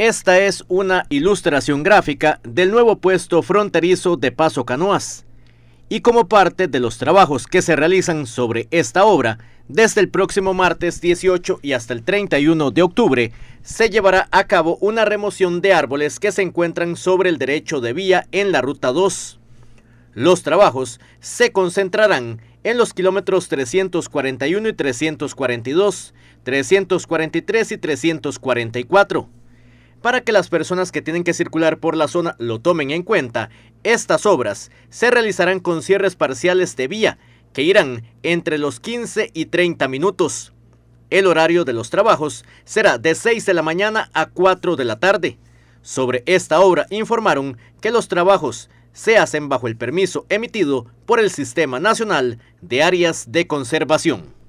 Esta es una ilustración gráfica del nuevo puesto fronterizo de Paso Canoas. Y como parte de los trabajos que se realizan sobre esta obra, desde el próximo martes 18 y hasta el 31 de octubre, se llevará a cabo una remoción de árboles que se encuentran sobre el derecho de vía en la Ruta 2. Los trabajos se concentrarán en los kilómetros 341 y 342, 343 y 344 para que las personas que tienen que circular por la zona lo tomen en cuenta, estas obras se realizarán con cierres parciales de vía que irán entre los 15 y 30 minutos. El horario de los trabajos será de 6 de la mañana a 4 de la tarde. Sobre esta obra informaron que los trabajos se hacen bajo el permiso emitido por el Sistema Nacional de Áreas de Conservación.